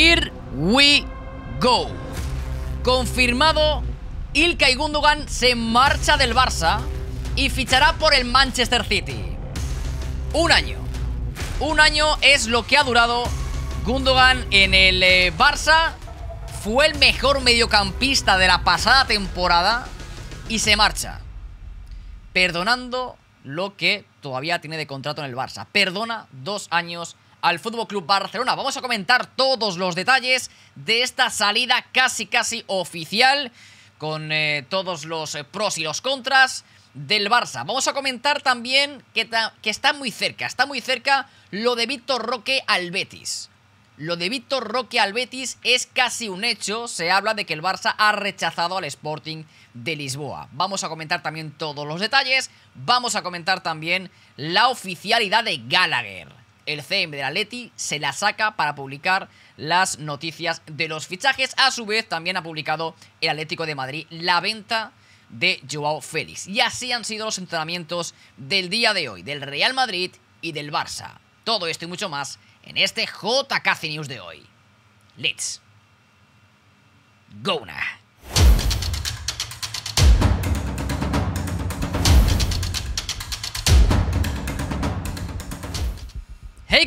Here we go. Confirmado, Ilkay Gundogan se marcha del Barça y fichará por el Manchester City. Un año. Un año es lo que ha durado Gundogan en el eh, Barça. Fue el mejor mediocampista de la pasada temporada y se marcha. Perdonando lo que todavía tiene de contrato en el Barça. Perdona dos años al Fútbol Club Barcelona. Vamos a comentar todos los detalles de esta salida casi casi oficial con eh, todos los eh, pros y los contras del Barça. Vamos a comentar también que, que está muy cerca, está muy cerca lo de Víctor Roque al Betis. Lo de Víctor Roque al Betis es casi un hecho. Se habla de que el Barça ha rechazado al Sporting de Lisboa. Vamos a comentar también todos los detalles. Vamos a comentar también la oficialidad de Gallagher el CM de la Leti se la saca para publicar las noticias de los fichajes. A su vez, también ha publicado el Atlético de Madrid la venta de Joao Félix. Y así han sido los entrenamientos del día de hoy, del Real Madrid y del Barça. Todo esto y mucho más en este JKC News de hoy. Let's go now.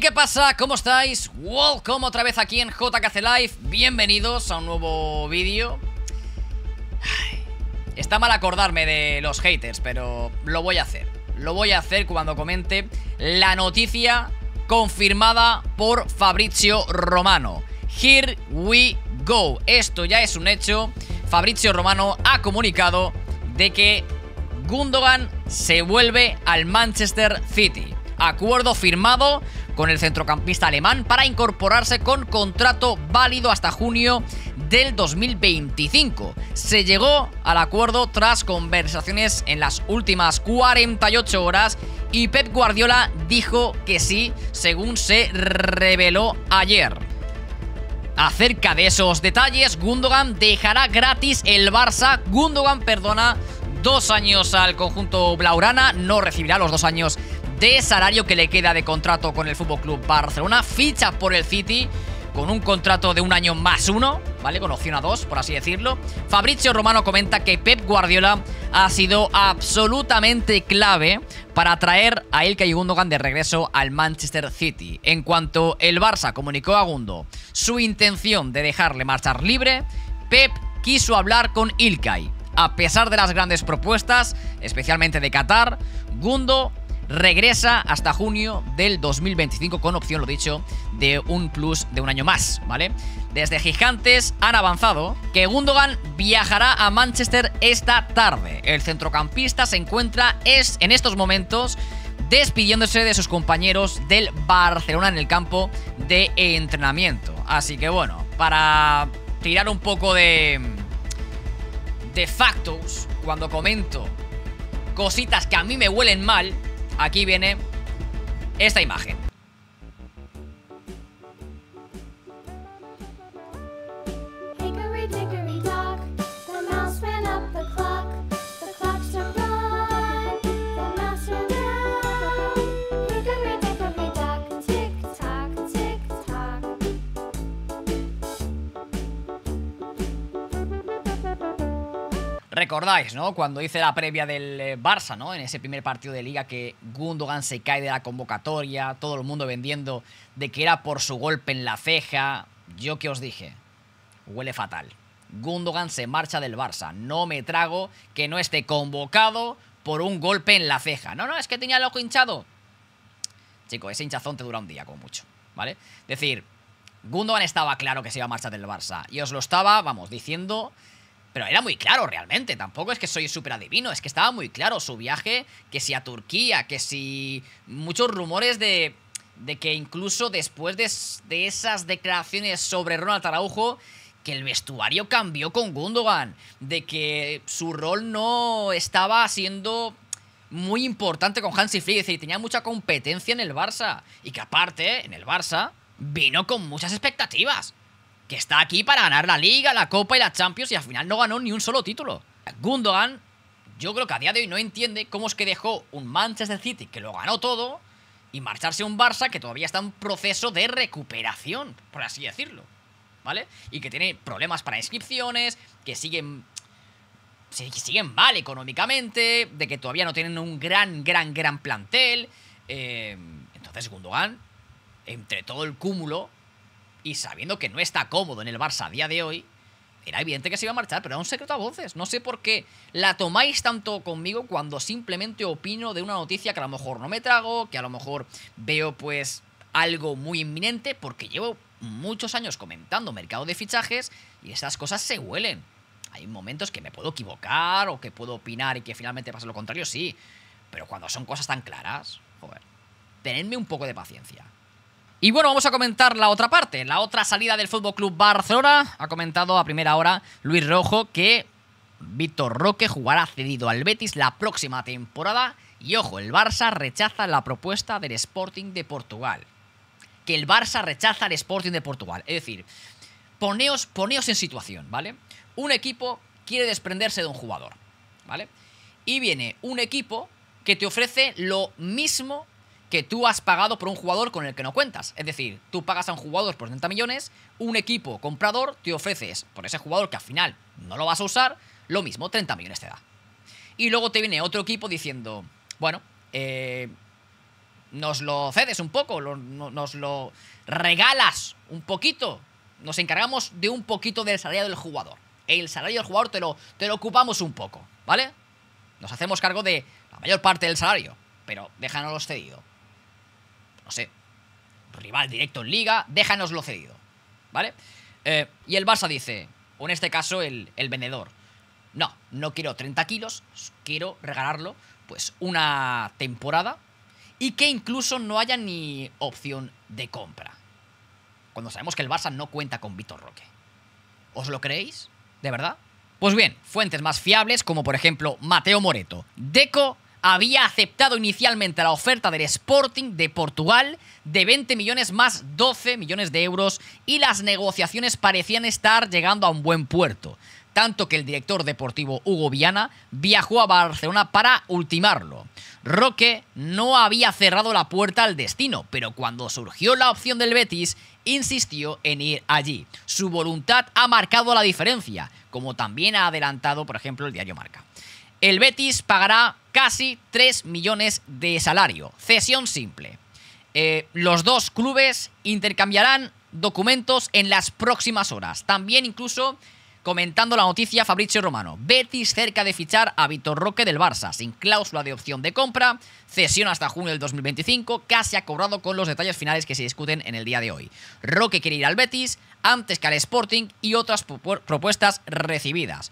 ¿qué pasa? ¿Cómo estáis? Welcome otra vez aquí en JKC Live Bienvenidos a un nuevo vídeo Está mal acordarme de los haters, pero lo voy a hacer Lo voy a hacer cuando comente la noticia confirmada por Fabrizio Romano Here we go Esto ya es un hecho Fabrizio Romano ha comunicado de que Gundogan se vuelve al Manchester City acuerdo firmado con el centrocampista alemán para incorporarse con contrato válido hasta junio del 2025. Se llegó al acuerdo tras conversaciones en las últimas 48 horas y Pep Guardiola dijo que sí, según se reveló ayer. Acerca de esos detalles, Gundogan dejará gratis el Barça. Gundogan perdona dos años al conjunto Blaurana, no recibirá los dos años de salario que le queda de contrato con el FC Barcelona. Ficha por el City con un contrato de un año más uno, ¿vale? Con opción a dos, por así decirlo. Fabrizio Romano comenta que Pep Guardiola ha sido absolutamente clave para traer a Ilkay Gundogan de regreso al Manchester City. En cuanto el Barça comunicó a Gundo su intención de dejarle marchar libre, Pep quiso hablar con Ilkay. A pesar de las grandes propuestas, especialmente de Qatar, Gundo regresa hasta junio del 2025 con opción, lo dicho, de un plus de un año más, ¿vale? Desde Gigantes han avanzado que Gundogan viajará a Manchester esta tarde. El centrocampista se encuentra es, en estos momentos despidiéndose de sus compañeros del Barcelona en el campo de entrenamiento. Así que bueno, para tirar un poco de de factos cuando comento cositas que a mí me huelen mal, aquí viene esta imagen recordáis, ¿no? Cuando hice la previa del eh, Barça, ¿no? En ese primer partido de liga que Gundogan se cae de la convocatoria, todo el mundo vendiendo de que era por su golpe en la ceja. Yo que os dije, huele fatal. Gundogan se marcha del Barça. No me trago que no esté convocado por un golpe en la ceja. No, no, es que tenía el ojo hinchado. Chico, ese hinchazón te dura un día como mucho, ¿vale? Es decir, Gundogan estaba claro que se iba a marchar del Barça. Y os lo estaba, vamos, diciendo pero era muy claro realmente, tampoco es que soy súper adivino, es que estaba muy claro su viaje, que si a Turquía, que si muchos rumores de, de que incluso después de, esas declaraciones sobre Ronald Araujo, que el vestuario cambió con Gundogan, de que su rol no estaba siendo muy importante con Hansi Flick, y tenía mucha competencia en el Barça, y que aparte, en el Barça, vino con muchas expectativas que está aquí para ganar la Liga, la Copa y la Champions y al final no ganó ni un solo título. Gundogan, yo creo que a día de hoy no entiende cómo es que dejó un Manchester City que lo ganó todo y marcharse a un Barça que todavía está en proceso de recuperación, por así decirlo. ¿Vale? Y que tiene problemas para inscripciones, que siguen siguen mal económicamente, de que todavía no tienen un gran, gran, gran plantel. Eh, entonces Gundogan, entre todo el cúmulo, y sabiendo que no está cómodo en el Barça a día de hoy, era evidente que se iba a marchar, pero era un secreto a voces. No sé por qué la tomáis tanto conmigo cuando simplemente opino de una noticia que a lo mejor no me trago, que a lo mejor veo pues algo muy inminente, porque llevo muchos años comentando mercado de fichajes y esas cosas se huelen. Hay momentos que me puedo equivocar o que puedo opinar y que finalmente pasa lo contrario, sí. Pero cuando son cosas tan claras, joder, tenedme un poco de paciencia. Y bueno, vamos a comentar la otra parte, la otra salida del Fútbol Club Barcelona. Ha comentado a primera hora Luis Rojo que Víctor Roque jugará cedido al Betis la próxima temporada. Y ojo, el Barça rechaza la propuesta del Sporting de Portugal. Que el Barça rechaza el Sporting de Portugal. Es decir, poneos, poneos en situación, ¿vale? Un equipo quiere desprenderse de un jugador, ¿vale? Y viene un equipo que te ofrece lo mismo que tú has pagado por un jugador con el que no cuentas. Es decir, tú pagas a un jugador por 30 millones, un equipo comprador te ofreces por ese jugador que al final no lo vas a usar, lo mismo, 30 millones te da. Y luego te viene otro equipo diciendo, bueno, eh, nos lo cedes un poco, nos lo regalas un poquito, nos encargamos de un poquito del salario del jugador. El salario del jugador te lo, te lo ocupamos un poco, ¿vale? Nos hacemos cargo de la mayor parte del salario, pero déjanoslo cedido no sé, rival directo en liga, déjanoslo cedido, ¿vale? Eh, y el Barça dice, o en este caso el, el vendedor, no, no quiero 30 kilos, quiero regalarlo pues una temporada y que incluso no haya ni opción de compra. Cuando sabemos que el Barça no cuenta con Vitor Roque. ¿Os lo creéis? ¿De verdad? Pues bien, fuentes más fiables como por ejemplo Mateo Moreto, Deco había aceptado inicialmente la oferta del Sporting de Portugal de 20 millones más 12 millones de euros y las negociaciones parecían estar llegando a un buen puerto tanto que el director deportivo Hugo Viana viajó a Barcelona para ultimarlo. Roque no había cerrado la puerta al destino, pero cuando surgió la opción del Betis, insistió en ir allí. Su voluntad ha marcado la diferencia, como también ha adelantado, por ejemplo, el diario Marca. El Betis pagará casi 3 millones de salario. Cesión simple. Eh, los dos clubes intercambiarán documentos en las próximas horas. También incluso comentando la noticia Fabrizio Romano. Betis cerca de fichar a Vitor Roque del Barça, sin cláusula de opción de compra, cesión hasta junio del 2025, casi ha cobrado con los detalles finales que se discuten en el día de hoy. Roque quiere ir al Betis antes que al Sporting y otras propuestas recibidas.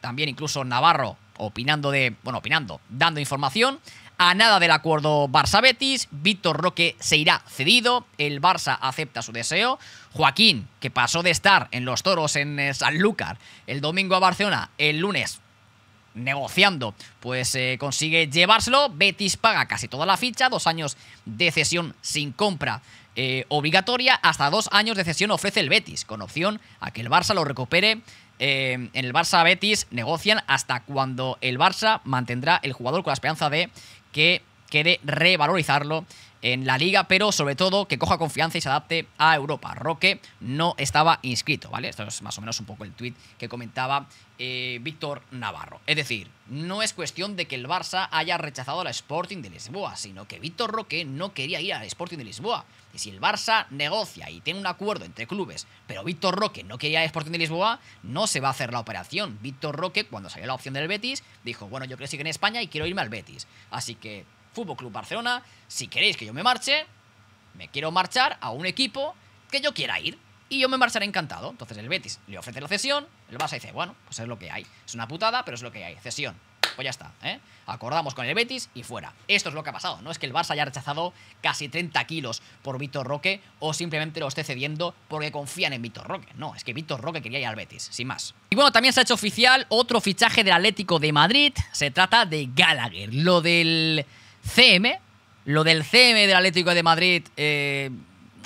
También incluso Navarro opinando de, bueno, opinando, dando información. A nada del acuerdo Barça-Betis, Víctor Roque se irá cedido, el Barça acepta su deseo, Joaquín, que pasó de estar en los toros en eh, Sanlúcar el domingo a Barcelona, el lunes negociando, pues eh, consigue llevárselo, Betis paga casi toda la ficha, dos años de cesión sin compra eh, obligatoria, hasta dos años de cesión ofrece el Betis, con opción a que el Barça lo recupere eh, en el Barça Betis negocian hasta cuando el Barça mantendrá el jugador con la esperanza de que quede revalorizarlo en la liga, pero sobre todo que coja confianza y se adapte a Europa. Roque no estaba inscrito, ¿vale? Esto es más o menos un poco el tweet que comentaba eh, Víctor Navarro. Es decir, no es cuestión de que el Barça haya rechazado al Sporting de Lisboa, sino que Víctor Roque no quería ir al Sporting de Lisboa. Y si el Barça negocia y tiene un acuerdo entre clubes, pero Víctor Roque no quería ir al Sporting de Lisboa, no se va a hacer la operación. Víctor Roque, cuando salió la opción del Betis, dijo, bueno, yo creo que en España y quiero irme al Betis. Así que Fútbol Club Barcelona, si queréis que yo me marche, me quiero marchar a un equipo que yo quiera ir. Y yo me marcharé encantado. Entonces el Betis le ofrece la cesión, el Barça dice, bueno, pues es lo que hay. Es una putada, pero es lo que hay. Cesión. Pues ya está, ¿eh? Acordamos con el Betis y fuera. Esto es lo que ha pasado. No es que el Barça haya rechazado casi 30 kilos por Vitor Roque o simplemente lo esté cediendo porque confían en Vitor Roque. No, es que Vitor Roque quería ir al Betis, sin más. Y bueno, también se ha hecho oficial otro fichaje del Atlético de Madrid. Se trata de Gallagher. Lo del CM, lo del CM del Atlético de Madrid, eh,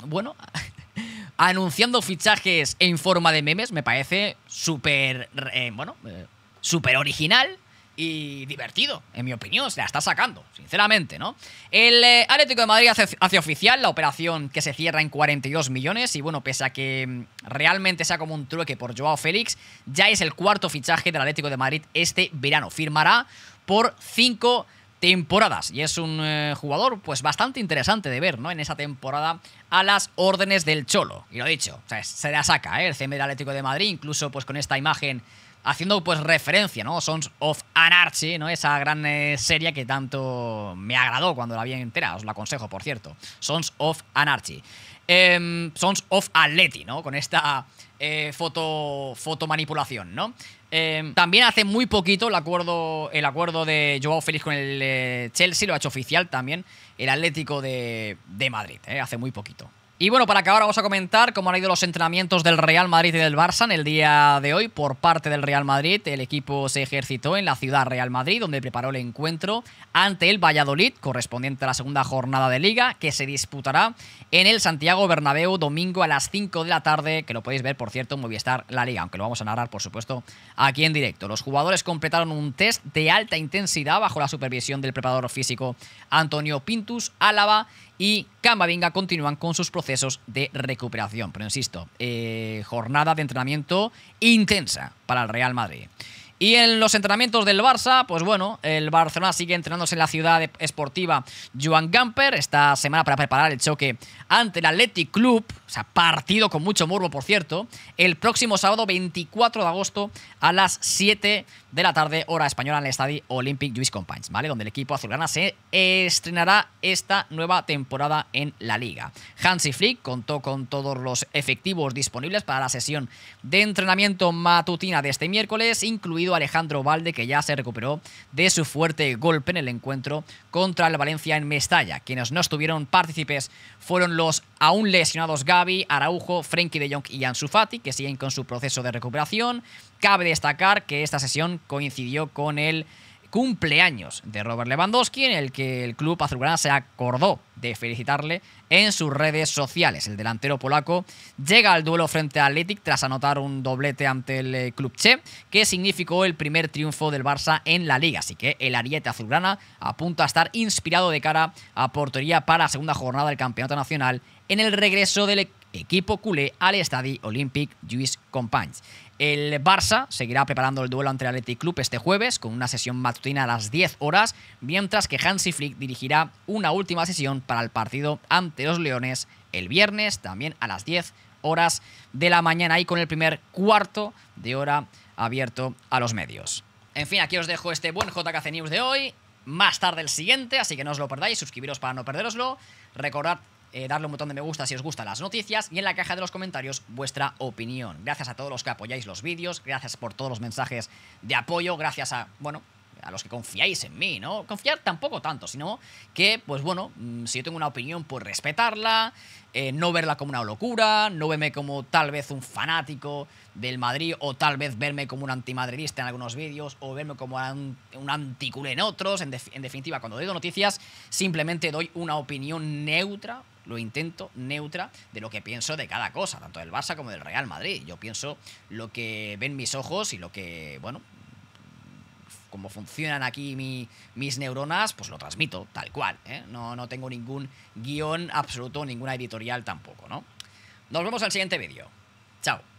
bueno, anunciando fichajes en forma de memes, me parece súper, eh, bueno, eh, súper original y divertido, en mi opinión. Se la está sacando, sinceramente, ¿no? El Atlético de Madrid hace, oficial la operación que se cierra en 42 millones. Y bueno, pese a que mm, realmente sea como un trueque por Joao Félix, ya es el cuarto fichaje del Atlético de Madrid este verano. Firmará por 5 temporadas. Y es un eh, jugador pues bastante interesante de ver, ¿no? En esa temporada a las órdenes del Cholo. Y lo dicho, se la saca, ¿eh? El CM del Atlético de Madrid, incluso pues con esta imagen haciendo pues referencia, ¿no? Sons of Anarchy, ¿no? Esa gran eh, serie que tanto me agradó cuando la vi entera, os la aconsejo, por cierto. Sons of Anarchy. Em, sons of Atleti, ¿no? Con esta eh, foto, foto manipulación, ¿no? Em, también hace muy poquito el acuerdo, el acuerdo de Joao Félix con el eh, Chelsea lo ha hecho oficial también el Atlético de, de Madrid, ¿eh? hace muy poquito. Y bueno, para acabar vamos a comentar cómo han ido los entrenamientos del Real Madrid y del Barça en el día de hoy por parte del Real Madrid. El equipo se ejercitó en la ciudad Real Madrid, donde preparó el encuentro ante el Valladolid, correspondiente a la segunda jornada de liga, que se disputará en el Santiago Bernabéu domingo a las 5 de la tarde, que lo podéis ver, por cierto, en Movistar La Liga, aunque lo vamos a narrar, por supuesto, aquí en directo. Los jugadores completaron un test de alta intensidad bajo la supervisión del preparador físico Antonio Pintus Álava y Camavinga continúan con sus procesos de recuperación. Pero insisto, eh, jornada de entrenamiento intensa para el Real Madrid. Y en los entrenamientos del Barça, pues bueno, el Barcelona sigue entrenándose en la ciudad esportiva Joan Gamper esta semana para preparar el choque ante el Athletic Club o sea, partido con mucho morbo, por cierto, el próximo sábado 24 de agosto a las 7 de la tarde, hora española, en el Estadio Olympic Juice Companies, ¿vale? Donde el equipo azulgrana se estrenará esta nueva temporada en la liga. Hansi Flick contó con todos los efectivos disponibles para la sesión de entrenamiento matutina de este miércoles, incluido Alejandro Valde, que ya se recuperó de su fuerte golpe en el encuentro contra el Valencia en Mestalla. Quienes no estuvieron partícipes fueron los aún lesionados Gas Abi Araujo, Frenkie de Jong y Ansu Fati, que siguen con su proceso de recuperación. Cabe destacar que esta sesión coincidió con el cumpleaños de Robert Lewandowski, en el que el club azulgrana se acordó de felicitarle en sus redes sociales. El delantero polaco llega al duelo frente a Athletic tras anotar un doblete ante el eh, Club Che, que significó el primer triunfo del Barça en la liga. Así que el ariete azulgrana apunta a estar inspirado de cara a portería para la segunda jornada del Campeonato Nacional en el regreso del equipo equipo culé al Estadi Olympic Lluís Companys. El Barça seguirá preparando el duelo ante el Athletic Club este jueves con una sesión matutina a las 10 horas, mientras que Hansi Flick dirigirá una última sesión para el partido ante los Leones el viernes, también a las 10 horas de la mañana y con el primer cuarto de hora abierto a los medios. En fin, aquí os dejo este buen JKC News de hoy. Más tarde el siguiente, así que no os lo perdáis, suscribiros para no perderoslo. Recordad eh, darle un montón de me gusta si os gustan las noticias y en la caja de los comentarios vuestra opinión. Gracias a todos los que apoyáis los vídeos, gracias por todos los mensajes de apoyo, gracias a, bueno, a los que confiáis en mí, ¿no? Confiar tampoco tanto, sino que, pues bueno, mm, si yo tengo una opinión, pues respetarla, eh, no verla como una locura, no verme como tal vez un fanático del Madrid, o tal vez verme como un antimadridista en algunos vídeos, o verme como un, anticule en otros. En, definitiva, cuando doy noticias, simplemente doy una opinión neutra, intento neutra de lo que pienso de cada cosa, tanto del Barça como del Real Madrid. Yo pienso lo que ven mis ojos y lo que, bueno, como funcionan aquí mis neuronas, pues lo transmito tal cual. ¿eh? No, no tengo ningún guión absoluto, ninguna editorial tampoco, ¿no? Nos vemos en el siguiente vídeo. Chao.